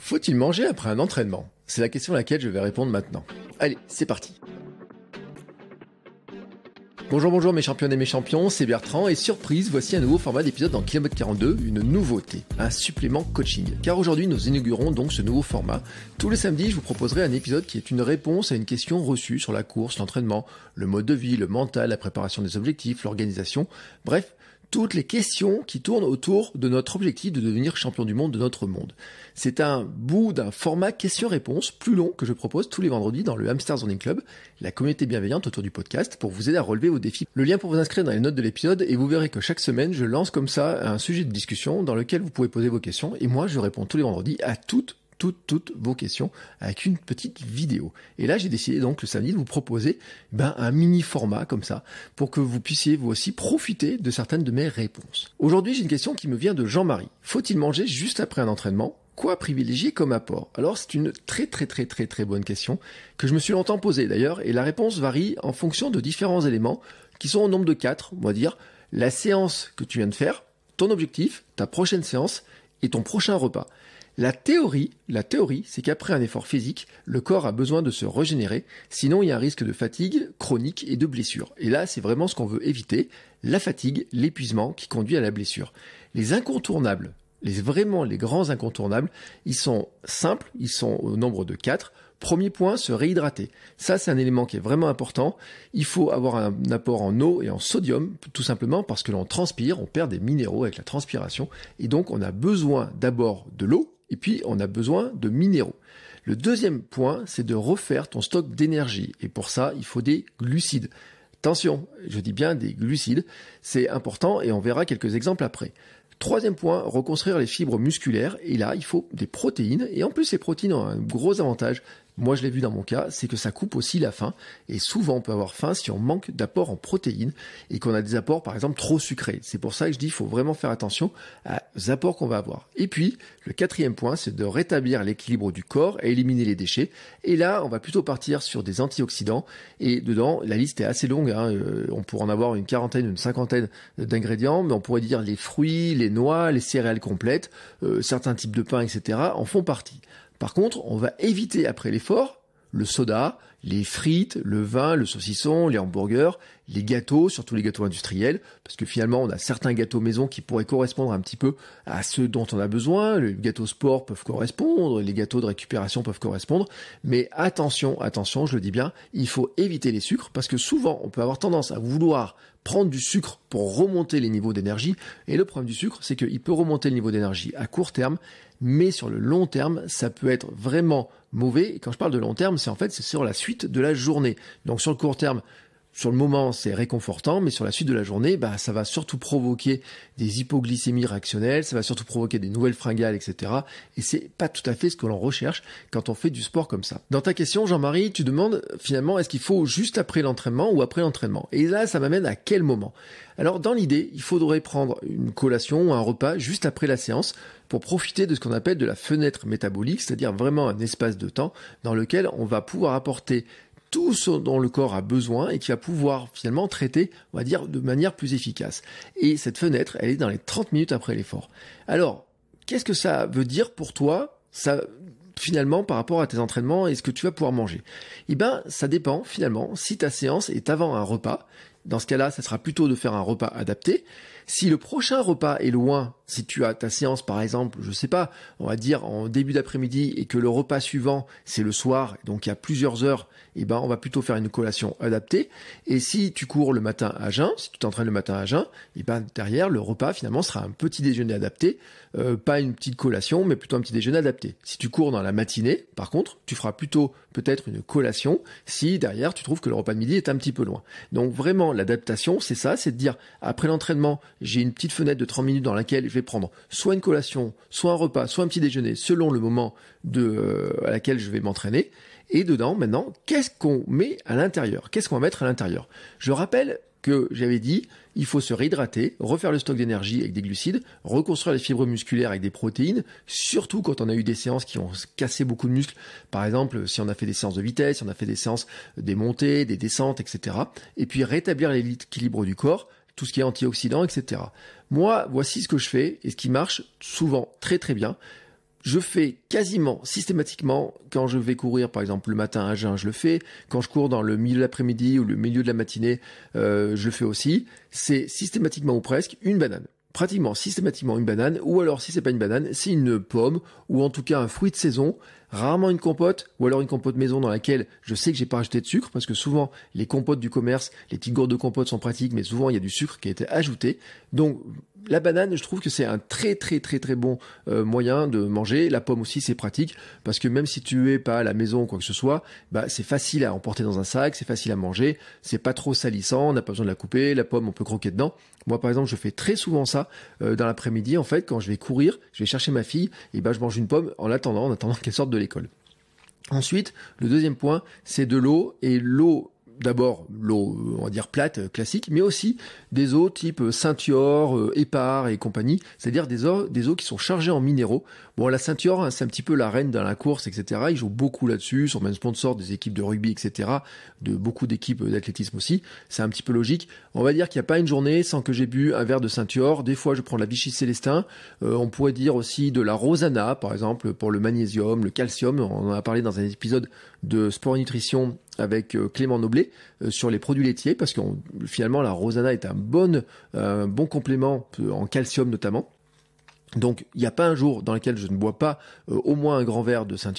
Faut-il manger après un entraînement C'est la question à laquelle je vais répondre maintenant. Allez, c'est parti. Bonjour, bonjour mes champions et mes champions, c'est Bertrand et surprise, voici un nouveau format d'épisode dans Kilomètre 42, une nouveauté, un supplément coaching. Car aujourd'hui nous inaugurons donc ce nouveau format. Tous les samedis je vous proposerai un épisode qui est une réponse à une question reçue sur la course, l'entraînement, le mode de vie, le mental, la préparation des objectifs, l'organisation, bref toutes les questions qui tournent autour de notre objectif de devenir champion du monde de notre monde. C'est un bout d'un format question réponses plus long que je propose tous les vendredis dans le Hamster Zoning Club, la communauté bienveillante autour du podcast pour vous aider à relever vos défis. Le lien pour vous inscrire dans les notes de l'épisode et vous verrez que chaque semaine je lance comme ça un sujet de discussion dans lequel vous pouvez poser vos questions et moi je réponds tous les vendredis à toutes toutes, toutes vos questions avec une petite vidéo. Et là, j'ai décidé donc le samedi de vous proposer ben, un mini format comme ça pour que vous puissiez vous aussi profiter de certaines de mes réponses. Aujourd'hui, j'ai une question qui me vient de Jean-Marie. Faut-il manger juste après un entraînement quoi privilégier comme apport Alors c'est une très très très très très bonne question que je me suis longtemps posée d'ailleurs et la réponse varie en fonction de différents éléments qui sont au nombre de quatre, on va dire la séance que tu viens de faire, ton objectif, ta prochaine séance et ton prochain repas. La théorie, la théorie, c'est qu'après un effort physique, le corps a besoin de se régénérer, sinon il y a un risque de fatigue chronique et de blessure. Et là, c'est vraiment ce qu'on veut éviter, la fatigue, l'épuisement qui conduit à la blessure. Les incontournables, les vraiment les grands incontournables, ils sont simples, ils sont au nombre de quatre. Premier point, se réhydrater. Ça, c'est un élément qui est vraiment important. Il faut avoir un apport en eau et en sodium, tout simplement parce que l'on transpire, on perd des minéraux avec la transpiration, et donc on a besoin d'abord de l'eau et puis, on a besoin de minéraux. Le deuxième point, c'est de refaire ton stock d'énergie. Et pour ça, il faut des glucides. Attention, je dis bien des glucides. C'est important et on verra quelques exemples après. Troisième point, reconstruire les fibres musculaires. Et là, il faut des protéines. Et en plus, ces protéines ont un gros avantage, moi, je l'ai vu dans mon cas, c'est que ça coupe aussi la faim. Et souvent, on peut avoir faim si on manque d'apports en protéines et qu'on a des apports, par exemple, trop sucrés. C'est pour ça que je dis, il faut vraiment faire attention aux apports qu'on va avoir. Et puis, le quatrième point, c'est de rétablir l'équilibre du corps et éliminer les déchets. Et là, on va plutôt partir sur des antioxydants. Et dedans, la liste est assez longue. Hein. Euh, on pourrait en avoir une quarantaine, une cinquantaine d'ingrédients, mais on pourrait dire les fruits, les noix, les céréales complètes, euh, certains types de pain, etc. en font partie. Par contre, on va éviter après l'effort le soda, les frites, le vin, le saucisson, les hamburgers, les gâteaux, surtout les gâteaux industriels, parce que finalement on a certains gâteaux maison qui pourraient correspondre un petit peu à ceux dont on a besoin, les gâteaux sport peuvent correspondre, les gâteaux de récupération peuvent correspondre, mais attention, attention, je le dis bien, il faut éviter les sucres, parce que souvent on peut avoir tendance à vouloir prendre du sucre pour remonter les niveaux d'énergie. Et le problème du sucre, c'est qu'il peut remonter le niveau d'énergie à court terme, mais sur le long terme, ça peut être vraiment mauvais. Et quand je parle de long terme, c'est en fait c'est sur la suite de la journée. Donc sur le court terme, sur le moment, c'est réconfortant, mais sur la suite de la journée, bah, ça va surtout provoquer des hypoglycémies réactionnelles, ça va surtout provoquer des nouvelles fringales, etc. Et c'est pas tout à fait ce que l'on recherche quand on fait du sport comme ça. Dans ta question, Jean-Marie, tu demandes finalement est-ce qu'il faut juste après l'entraînement ou après l'entraînement Et là, ça m'amène à quel moment Alors, dans l'idée, il faudrait prendre une collation ou un repas juste après la séance pour profiter de ce qu'on appelle de la fenêtre métabolique, c'est-à-dire vraiment un espace de temps dans lequel on va pouvoir apporter tout ce dont le corps a besoin et qui va pouvoir finalement traiter, on va dire, de manière plus efficace. Et cette fenêtre, elle est dans les 30 minutes après l'effort. Alors, qu'est-ce que ça veut dire pour toi ça, finalement par rapport à tes entraînements et ce que tu vas pouvoir manger Eh ben, ça dépend finalement si ta séance est avant un repas dans ce cas-là, ça sera plutôt de faire un repas adapté. Si le prochain repas est loin, si tu as ta séance par exemple, je sais pas, on va dire en début d'après-midi et que le repas suivant c'est le soir, donc il y a plusieurs heures, eh ben on va plutôt faire une collation adaptée. Et si tu cours le matin à jeun, si tu t'entraînes le matin à jeun, eh ben derrière le repas finalement sera un petit déjeuner adapté, euh, pas une petite collation, mais plutôt un petit déjeuner adapté. Si tu cours dans la matinée, par contre, tu feras plutôt peut-être une collation si derrière tu trouves que le repas de midi est un petit peu loin. Donc vraiment l'adaptation, c'est ça, c'est de dire, après l'entraînement, j'ai une petite fenêtre de 30 minutes dans laquelle je vais prendre soit une collation, soit un repas, soit un petit déjeuner, selon le moment de, euh, à laquelle je vais m'entraîner. Et dedans, maintenant, qu'est-ce qu'on met à l'intérieur Qu'est-ce qu'on va mettre à l'intérieur Je rappelle que j'avais dit, il faut se réhydrater, refaire le stock d'énergie avec des glucides, reconstruire les fibres musculaires avec des protéines, surtout quand on a eu des séances qui ont cassé beaucoup de muscles. Par exemple, si on a fait des séances de vitesse, si on a fait des séances des montées, des descentes, etc. Et puis rétablir l'équilibre du corps, tout ce qui est antioxydant, etc. Moi, voici ce que je fais et ce qui marche souvent très très bien je fais quasiment systématiquement quand je vais courir, par exemple le matin à jeun, je le fais. Quand je cours dans le milieu de l'après-midi ou le milieu de la matinée, euh, je le fais aussi. C'est systématiquement ou presque une banane. Pratiquement systématiquement une banane, ou alors si c'est pas une banane, c'est une pomme, ou en tout cas un fruit de saison, rarement une compote, ou alors une compote maison dans laquelle je sais que j'ai pas rajouté de sucre, parce que souvent les compotes du commerce, les petites gourdes de compote sont pratiques, mais souvent il y a du sucre qui a été ajouté. Donc la banane, je trouve que c'est un très très très très bon euh, moyen de manger. La pomme aussi, c'est pratique parce que même si tu es pas à la maison ou quoi que ce soit, bah, c'est facile à emporter dans un sac, c'est facile à manger, c'est pas trop salissant, on n'a pas besoin de la couper. La pomme, on peut croquer dedans. Moi, par exemple, je fais très souvent ça euh, dans l'après-midi. En fait, quand je vais courir, je vais chercher ma fille et bah, je mange une pomme en l'attendant, en attendant qu'elle sorte de l'école. Ensuite, le deuxième point, c'est de l'eau et l'eau d'abord l'eau, euh, on va dire plate, euh, classique, mais aussi des eaux type saint euh, Épar et compagnie, c'est-à-dire des eaux, des eaux qui sont chargées en minéraux. Bon, la ceinture, hein, c'est un petit peu la reine dans la course, etc. Ils jouent beaucoup là-dessus, sont même sponsors des équipes de rugby, etc., de beaucoup d'équipes d'athlétisme aussi. C'est un petit peu logique. On va dire qu'il n'y a pas une journée sans que j'ai bu un verre de saint Des fois, je prends de la Vichy Célestin. on pourrait dire aussi de la Rosana, par exemple, pour le magnésium, le calcium. On en a parlé dans un épisode de Sport et Nutrition avec euh, Clément Noblet euh, sur les produits laitiers parce que finalement la Rosanna est un bon, euh, un bon complément en calcium notamment. Donc il n'y a pas un jour dans lequel je ne bois pas euh, au moins un grand verre de saint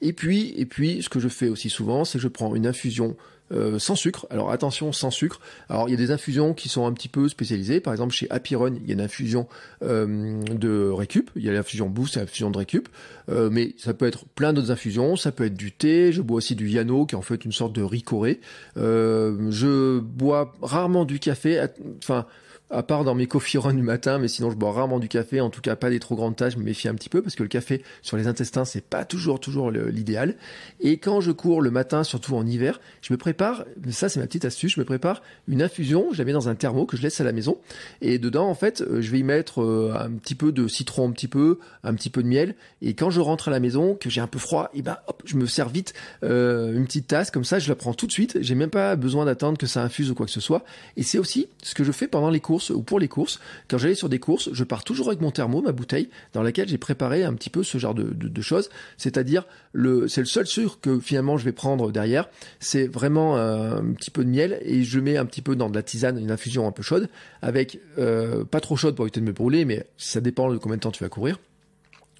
Et puis, et puis, ce que je fais aussi souvent, c'est que je prends une infusion euh, sans sucre. Alors attention, sans sucre. Alors il y a des infusions qui sont un petit peu spécialisées. Par exemple, chez Apiron, il y a une infusion euh, de récup. Il y a l'infusion Boost et l'infusion de récup. mais ça peut être plein d'autres infusions. Ça peut être du thé. Je bois aussi du Yano, qui est en fait une sorte de ricoré. je bois rarement du café. Enfin, à part dans mes coffee runs du matin, mais sinon je bois rarement du café, en tout cas pas des trop grandes tâches je me méfie un petit peu parce que le café sur les intestins c'est pas toujours toujours l'idéal. Et quand je cours le matin, surtout en hiver, je me prépare, ça c'est ma petite astuce, je me prépare une infusion, je la mets dans un thermo que je laisse à la maison, et dedans en fait euh, je vais y mettre euh, un petit peu de citron, un petit peu, un petit peu de miel, et quand je rentre à la maison, que j'ai un peu froid, et eh ben hop, je me sers vite euh, une petite tasse comme ça, je la prends tout de suite, j'ai même pas besoin d'attendre que ça infuse ou quoi que ce soit, et c'est aussi ce que je fais pendant les courses ou pour les courses, quand j'allais sur des courses, je pars toujours avec mon thermo, ma bouteille, dans laquelle j'ai préparé un petit peu ce genre de, choses. C'est-à-dire, le, c'est le seul sucre que finalement je vais prendre derrière. C'est vraiment euh, un petit peu de miel et je mets un petit peu dans de la tisane, une infusion un peu chaude, avec euh, pas trop chaude pour éviter de me brûler, mais ça dépend de combien de temps tu vas courir.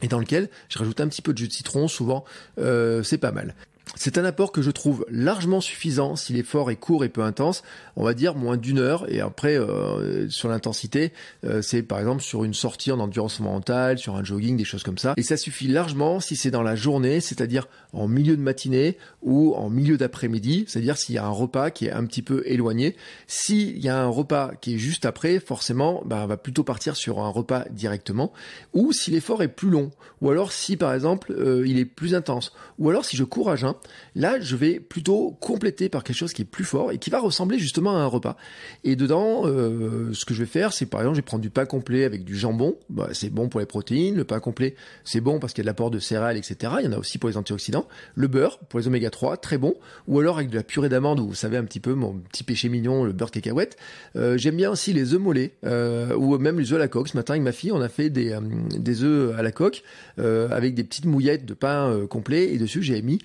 Et dans lequel je rajoute un petit peu de jus de citron, souvent euh, c'est pas mal. C'est un apport que je trouve largement suffisant si l'effort est court et peu intense, on va dire moins d'une heure et après euh, sur l'intensité, euh, c'est par exemple sur une sortie en endurance mentale, sur un jogging, des choses comme ça. Et ça suffit largement si c'est dans la journée, c'est-à-dire en milieu de matinée ou en milieu d'après-midi, c'est-à-dire s'il y a un repas qui est un petit peu éloigné. S'il y a un repas qui est juste après, forcément, ben, on va plutôt partir sur un repas directement. Ou si l'effort est plus long, ou alors si par exemple euh, il est plus intense, ou alors si je courage à Là, je vais plutôt compléter par quelque chose qui est plus fort et qui va ressembler justement à un repas. Et dedans, euh, ce que je vais faire, c'est par exemple, je vais prendre du pain complet avec du jambon. Bah, c'est bon pour les protéines. Le pain complet, c'est bon parce qu'il y a de l'apport de céréales, etc. Il y en a aussi pour les antioxydants. Le beurre, pour les oméga 3, très bon. Ou alors avec de la purée d'amande, vous savez un petit peu mon petit péché mignon, le beurre cacahuète. Euh, J'aime bien aussi les œufs mollets euh, ou même les œufs à la coque. Ce matin, avec ma fille, on a fait des, euh, des œufs à la coque avec des petites mouillettes de pain complet et dessus, j'ai mis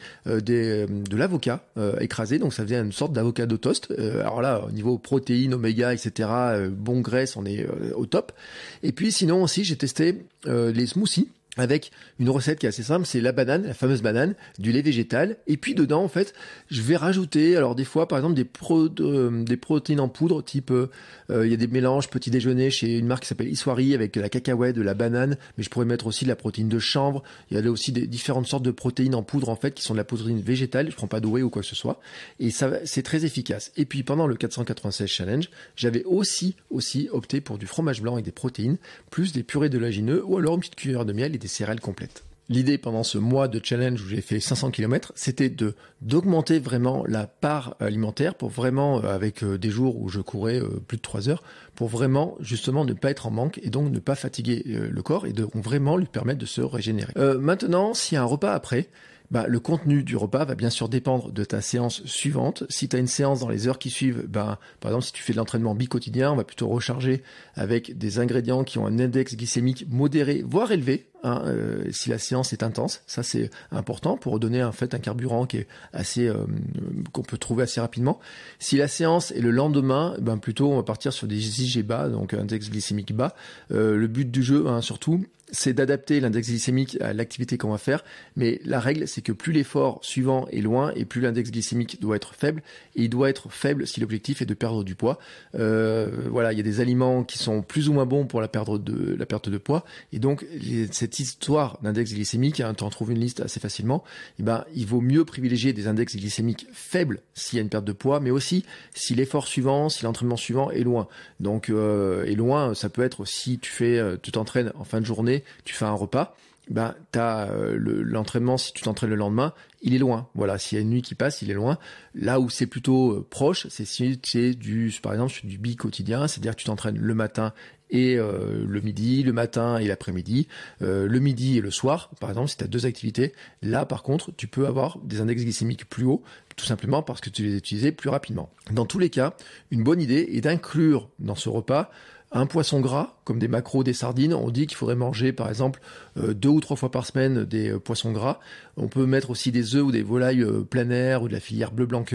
euh, de l'avocat euh, écrasé, donc ça faisait une sorte d'avocat de toast. Euh, alors là, au niveau protéines, oméga, etc., bon graisse, on est au top. Et puis sinon aussi, j'ai testé les smoothies avec une recette qui est assez simple, c'est la banane, la fameuse banane, du lait végétal, et puis dedans en fait, je vais rajouter, alors des fois par exemple des, protéines en poudre, type euh, euh, il y a des mélanges petit déjeuner chez une marque qui s'appelle Iswari, avec la cacahuète, de la banane, mais je pourrais mettre aussi de la protéine de chanvre, il y a aussi des différentes sortes de protéines en poudre en fait qui sont de la protéine végétale, je prends pas de ou quoi que ce soit, et ça c'est très efficace. Et puis pendant le 496 challenge, j'avais aussi aussi opté pour du fromage blanc avec des protéines, plus des purées de lagineux ou alors une petite cuillère de miel des céréales complètes. L'idée pendant ce mois de challenge où j'ai fait 500 km, c'était de d'augmenter vraiment la part alimentaire pour vraiment euh, avec euh, des jours où je courais euh, plus de 3 heures pour vraiment justement ne pas être en manque et donc ne pas fatiguer le corps et de vraiment lui permettre de se régénérer. maintenant, s'il y a un repas après, bah, le contenu du repas va bien sûr dépendre de ta séance suivante. Si tu as une séance dans les heures qui suivent, bah, par exemple si tu fais de l'entraînement bicotidien, on va plutôt recharger avec des ingrédients qui ont un index glycémique modéré, voire élevé. Hein, euh, si la séance est intense. Ça c'est important pour donner en fait un carburant qui est assez euh, qu'on peut trouver assez rapidement. Si la séance est le lendemain, ben plutôt on va partir sur des IG bas, donc index glycémique bas. Euh, le but du jeu hein, surtout, c'est d'adapter l'index glycémique à l'activité qu'on va faire, mais la règle, c'est que plus l'effort suivant est loin et plus l'index glycémique doit être faible, et il doit être faible si l'objectif est de perdre du poids. voilà, il y a des aliments qui sont plus ou moins bons pour la, perte de poids, et donc c'est cette histoire d'index glycémique, hein, tu en trouves une liste assez facilement, eh ben, il vaut mieux privilégier des index glycémiques faibles s'il y a une perte de poids, mais aussi si l'effort suivant, si l'entraînement suivant est loin. Donc, euh, est loin, ça peut être si tu fais, euh, tu t'entraînes en fin de journée, tu fais un repas, ben t'as euh, l'entraînement si tu t'entraînes le lendemain, il est loin. Voilà, s'il y a une nuit qui passe, il est loin. Là où c'est plutôt euh, proche, c'est si c'est du par exemple du bi quotidien, c'est-à-dire que tu t'entraînes le matin et euh, le midi, le matin et l'après-midi, le midi et le soir, par exemple, si tu as deux activités, là par contre, tu peux avoir des index glycémiques plus hauts, tout simplement parce que tu les utilises plus rapidement. Dans tous les cas, une bonne idée est d'inclure dans ce repas un poisson gras, comme des maquereaux, des sardines, on dit qu'il faudrait manger par exemple euh, deux ou trois fois par semaine des euh, poissons gras. On peut mettre aussi des œufs ou des volailles euh, planaires ou de la filière bleu blanc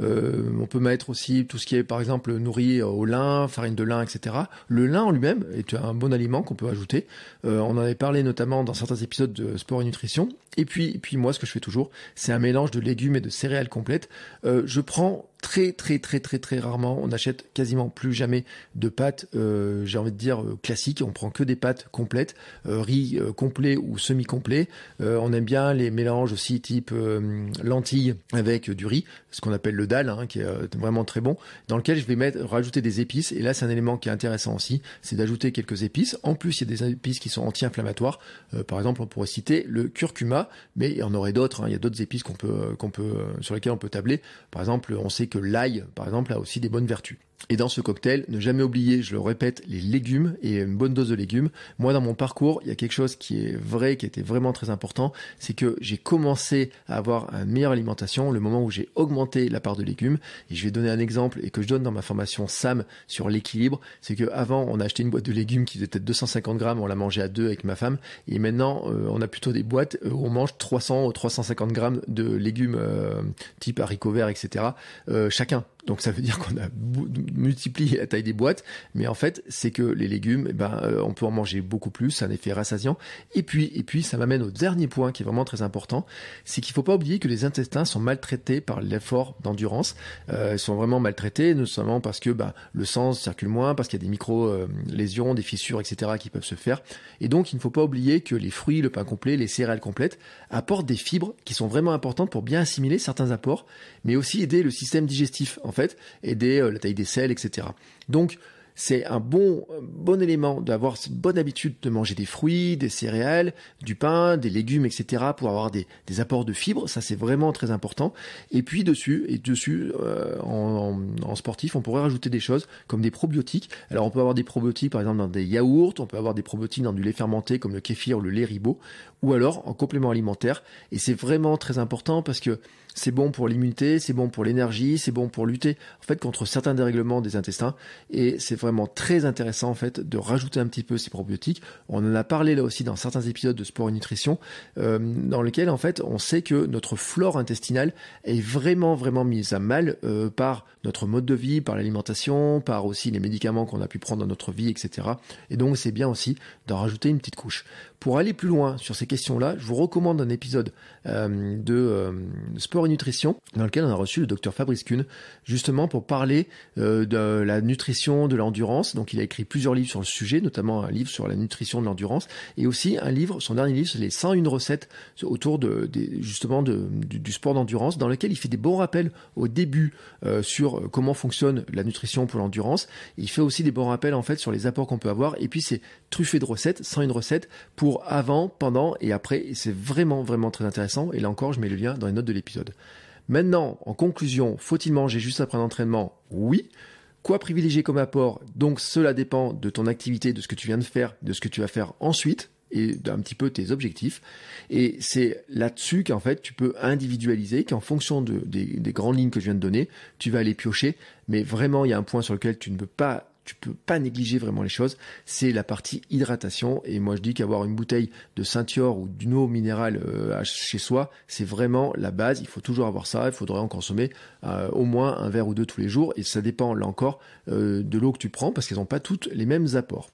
euh, on peut mettre aussi tout ce qui est par exemple nourri euh, au lin, farine de lin, etc. Le lin en lui-même est un bon aliment qu'on peut ajouter. on en avait parlé notamment dans certains épisodes de sport et nutrition. Et puis, puis moi, ce que je fais toujours, c'est un mélange de légumes et de céréales complètes. je prends très très très très très rarement. On n'achète quasiment plus jamais de pâtes, j'ai envie de dire classiques. On prend que des pâtes complètes, riz complet ou semi-complet. on aime bien les mélange aussi type euh, lentille avec du riz, ce qu'on appelle le dalle, hein, qui est euh, vraiment très bon, dans lequel je vais mettre, rajouter des épices. Et là, c'est un élément qui est intéressant aussi, c'est d'ajouter quelques épices. En plus, il y a des épices qui sont anti-inflammatoires. Euh, par exemple, on pourrait citer le curcuma, mais il y en aurait d'autres. Hein. Il y a d'autres épices qu'on peut, qu'on peut, sur lesquelles on peut tabler. Par exemple, on sait que l'ail, par exemple, a aussi des bonnes vertus. Et dans ce cocktail, ne jamais oublier, je le répète, les légumes et une bonne dose de légumes. Moi, dans mon parcours, il y a quelque chose qui est vrai, qui était vraiment très important, c'est que j'ai commencé à avoir une meilleure alimentation le moment où j'ai augmenté la part de légumes. Et je vais donner un exemple et que je donne dans ma formation SAM sur l'équilibre, c'est que avant on acheté une boîte de légumes qui était 250 grammes, on la mangeait à deux avec ma femme, et maintenant euh, on a plutôt des boîtes euh, où on mange 300 ou 350 grammes de légumes euh, type haricots verts, etc. chacun donc ça veut dire qu'on a multiplié la taille des boîtes, mais en fait c'est que les légumes, eh ben, euh, on peut en manger beaucoup plus, un effet rassasiant. Et puis, et puis ça m'amène au dernier point qui est vraiment très important, c'est qu'il ne faut pas oublier que les intestins sont maltraités par l'effort d'endurance. Euh, ils sont vraiment maltraités, notamment parce que ben, le sang circule moins, parce qu'il y a des micro-lésions, euh, des fissures, etc. qui peuvent se faire. Et donc il ne faut pas oublier que les fruits, le pain complet, les céréales complètes apportent des fibres qui sont vraiment importantes pour bien assimiler certains apports, mais aussi aider le système digestif fait, et euh, la taille des selles, etc. Donc, c'est un bon, bon élément d'avoir cette bonne habitude de manger des fruits, des céréales, du pain, des légumes, etc. pour avoir des, apports de fibres. Ça, c'est vraiment très important. Et puis dessus, et dessus, euh, en, en, sportif, on pourrait rajouter des choses comme des probiotiques. Alors, on peut avoir des probiotiques, par exemple, dans des yaourts. On peut avoir des probiotiques dans du lait fermenté, comme le kéfir ou le lait ribot, ou alors en complément alimentaire. Et c'est vraiment très important parce que c'est bon pour l'immunité, c'est bon pour l'énergie, c'est bon pour lutter en fait contre certains dérèglements des intestins. Et c'est vraiment très intéressant en fait de rajouter un petit peu ces probiotiques. On en a parlé là aussi dans certains épisodes de Sport et Nutrition, euh, dans lesquels en fait on sait que notre flore intestinale est vraiment vraiment mise à mal euh, par notre mode de vie, par l'alimentation, par aussi les médicaments qu'on a pu prendre dans notre vie, etc. Et donc c'est bien aussi d'en rajouter une petite couche. Pour aller plus loin sur ces questions-là, je vous recommande un épisode euh, euh, de Sport et Nutrition dans lequel on a reçu le docteur Fabrice Kuhn justement pour parler euh, de la nutrition, de l'endurance. Donc il a écrit plusieurs livres sur le sujet, notamment un livre sur la nutrition de l'endurance et aussi un livre, son dernier livre, c'est les 101 recettes autour de, justement du, du, sport d'endurance dans lequel il fait des bons rappels au début sur comment fonctionne la nutrition pour l'endurance. Il fait aussi des bons rappels en fait sur les apports qu'on peut avoir et puis c'est truffé de recettes, 101 recettes pour avant, pendant et après. C'est vraiment, vraiment très intéressant. Et là encore, je mets le lien dans les notes de l'épisode. Maintenant, en conclusion, faut-il manger juste après un entraînement Oui. Quoi privilégier comme apport Donc cela dépend de ton activité, de ce que tu viens de faire, de ce que tu vas faire ensuite et d'un petit peu tes objectifs. Et c'est là-dessus qu'en fait tu peux individualiser, qu'en fonction des, des, grandes lignes que je viens de donner, tu vas aller piocher. Mais vraiment, il y a un point sur lequel tu ne peux pas tu peux pas négliger vraiment les choses, c'est la partie hydratation. Et moi, je dis qu'avoir une bouteille de ceinture ou d'une eau minérale euh, chez soi, c'est vraiment la base. Il faut toujours avoir ça. Il faudrait en consommer euh, au moins un verre ou deux tous les jours. Et ça dépend, là encore, euh, de l'eau que tu prends parce qu'elles n'ont pas toutes les mêmes apports.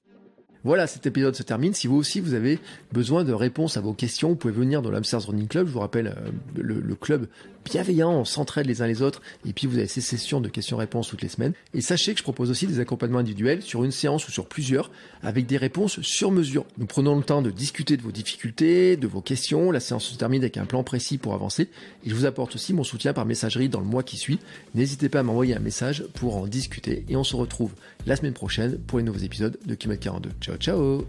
Voilà, cet épisode se termine. Si vous aussi vous avez besoin de réponses à vos questions, vous pouvez venir dans l'Amsterdam Running Club. Je vous rappelle le, le club bienveillant, on s'entraide les uns les autres, et puis vous avez ces sessions de questions-réponses toutes les semaines. Et sachez que je propose aussi des accompagnements individuels sur une séance ou sur plusieurs, avec des réponses sur mesure. Nous prenons le temps de discuter de vos difficultés, de vos questions, la séance se termine avec un plan précis pour avancer, et je vous apporte aussi mon soutien par messagerie dans le mois qui suit. N'hésitez pas à m'envoyer un message pour en discuter, et on se retrouve la semaine prochaine pour les nouveaux épisodes de Kimet 42. Ciao ciao